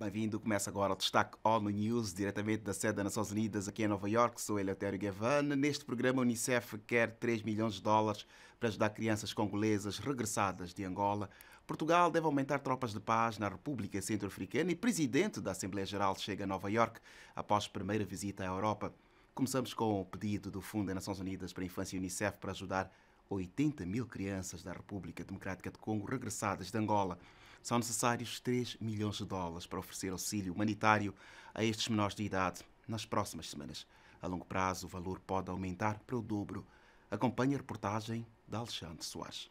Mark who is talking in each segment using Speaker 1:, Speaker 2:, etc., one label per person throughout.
Speaker 1: Bem-vindo, começa agora o Destaque All News, diretamente da sede das Nações Unidas aqui em Nova York. Sou Eleutério Gavane. Neste programa, a Unicef quer 3 milhões de dólares para ajudar crianças congolesas regressadas de Angola. Portugal deve aumentar tropas de paz na República Centro-Africana e presidente da Assembleia Geral chega a Nova York após primeira visita à Europa. Começamos com o pedido do Fundo das Nações Unidas para a Infância e Unicef para ajudar 80 mil crianças da República Democrática do Congo regressadas de Angola são necessários 3 milhões de dólares para oferecer auxílio humanitário a estes menores de idade nas próximas semanas. A longo prazo, o valor pode aumentar para o dobro. Acompanhe a reportagem de Alexandre Soares.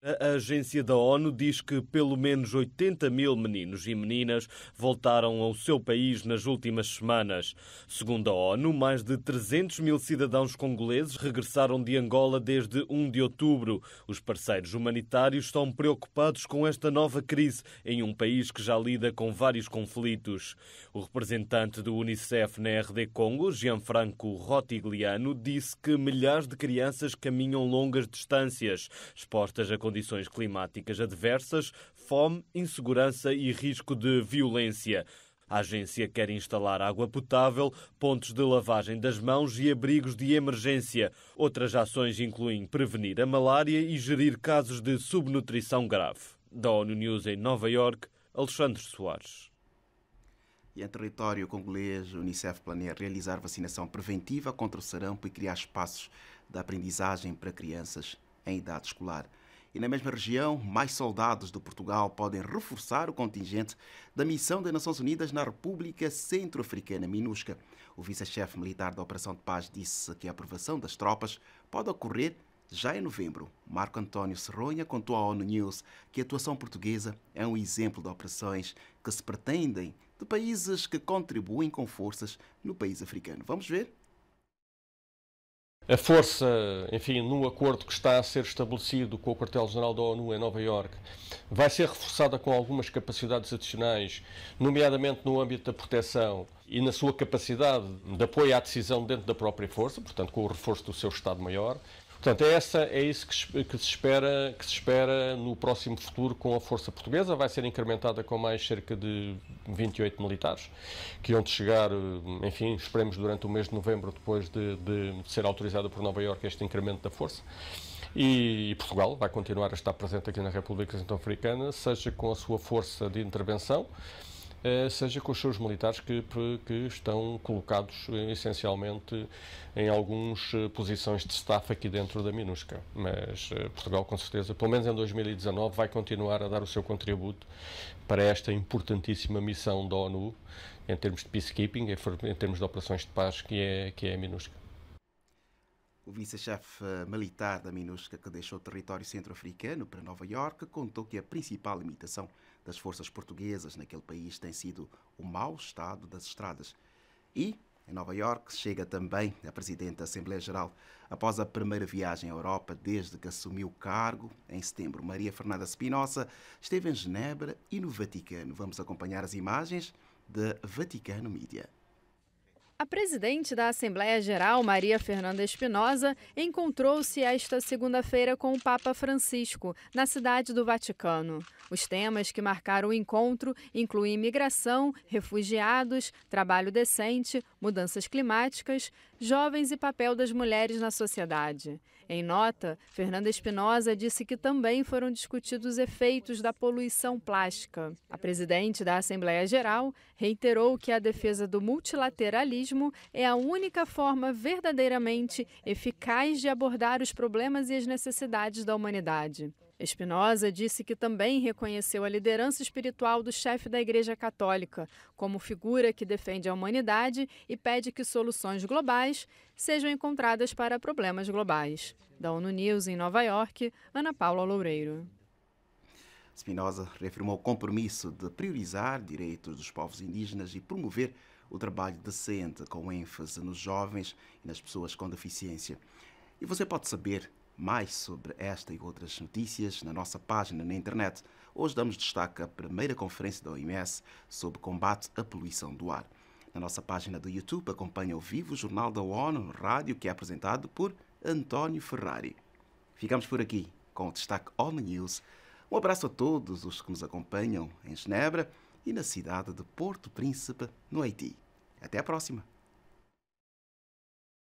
Speaker 2: A agência da ONU diz que pelo menos 80 mil meninos e meninas voltaram ao seu país nas últimas semanas. Segundo a ONU, mais de 300 mil cidadãos congoleses regressaram de Angola desde 1 de outubro. Os parceiros humanitários estão preocupados com esta nova crise em um país que já lida com vários conflitos. O representante do Unicef na RD Congo, Gianfranco Rotigliano, disse que milhares de crianças caminham longas distâncias, expostas a condições climáticas adversas, fome, insegurança e risco de violência. A agência quer instalar água potável, pontos de lavagem das mãos e abrigos de emergência. Outras ações incluem prevenir a malária e gerir casos de subnutrição grave. Da ONU News em Nova
Speaker 1: York, Alexandre Soares. E em território congolês, o Unicef planeia realizar vacinação preventiva contra o sarampo e criar espaços de aprendizagem para crianças em idade escolar. E na mesma região, mais soldados do Portugal podem reforçar o contingente da missão das Nações Unidas na República Centro-Africana, MINUSCA. O vice-chefe militar da Operação de Paz disse que a aprovação das tropas pode ocorrer já em novembro, Marco António Serronha contou à ONU News que a atuação portuguesa é um exemplo de operações que se pretendem de países que contribuem com forças no país africano. Vamos ver a força, enfim, no acordo
Speaker 3: que está a ser estabelecido com o quartel-general da ONU em Nova Iorque, vai ser reforçada com algumas capacidades adicionais, nomeadamente no âmbito da proteção e na sua capacidade de apoio à decisão dentro da própria força, portanto, com o reforço do seu Estado-Maior. Portanto, é, essa, é isso que, que, se espera, que se espera no próximo futuro com a força portuguesa. Vai ser incrementada com mais cerca de 28 militares, que vão chegar, enfim, esperemos durante o mês de novembro, depois de, de ser autorizado por Nova Iorque este incremento da força. E, e, Portugal vai continuar a estar presente aqui na República Centro-Africana, seja com a sua força de intervenção, eh, seja com os seus militares que, que estão colocados eh, essencialmente em algumas eh, posições de staff aqui dentro da MINUSCA. Mas Portugal, com certeza, pelo menos em 2019, vai continuar a dar o seu contributo para esta importantíssima missão da ONU em termos de peacekeeping, em termos de operações de paz, que é, que é a MINUSCA.
Speaker 1: O vice-chefe eh, militar da MINUSCA, que deixou o território centro-africano para Nova Iorque, contou que a principal limitação das forças portuguesas naquele país tem sido o mau estado das estradas. E, em Nova Iorque, chega também a presidente da Assembleia Geral. Após a primeira viagem à Europa desde que assumiu o cargo, em setembro, Maria Fernanda Spinoza esteve em Genebra e no Vaticano. Vamos acompanhar as imagens da Vaticano Media.
Speaker 4: A presidente da Assembleia Geral, Maria Fernanda Espinosa, encontrou-se esta segunda-feira com o Papa Francisco, na cidade do Vaticano. Os temas que marcaram o encontro incluem imigração, refugiados, trabalho decente, mudanças climáticas, jovens e papel das mulheres na sociedade. Em nota, Fernanda Espinosa disse que também foram discutidos os efeitos da poluição plástica. A presidente da Assembleia Geral reiterou que a defesa do multilateralismo é a única forma verdadeiramente eficaz de abordar os problemas e as necessidades da humanidade. Espinosa disse que também reconheceu a liderança espiritual do chefe da Igreja Católica, como figura que defende a humanidade e pede que soluções globais sejam encontradas para problemas globais. Da ONU News em Nova York, Ana Paula Loureiro.
Speaker 1: Espinosa reafirmou o compromisso de priorizar direitos dos povos indígenas e promover o trabalho decente, com ênfase nos jovens e nas pessoas com deficiência. E você pode saber mais sobre esta e outras notícias na nossa página na internet. Hoje damos destaque à primeira conferência da OMS sobre combate à poluição do ar. Na nossa página do YouTube acompanha ao vivo o Jornal da ONU Rádio, que é apresentado por António Ferrari. Ficamos por aqui com o destaque ONU News. Um abraço a todos os que nos acompanham em Genebra e na cidade de Porto Príncipe, no Haiti. Até à próxima!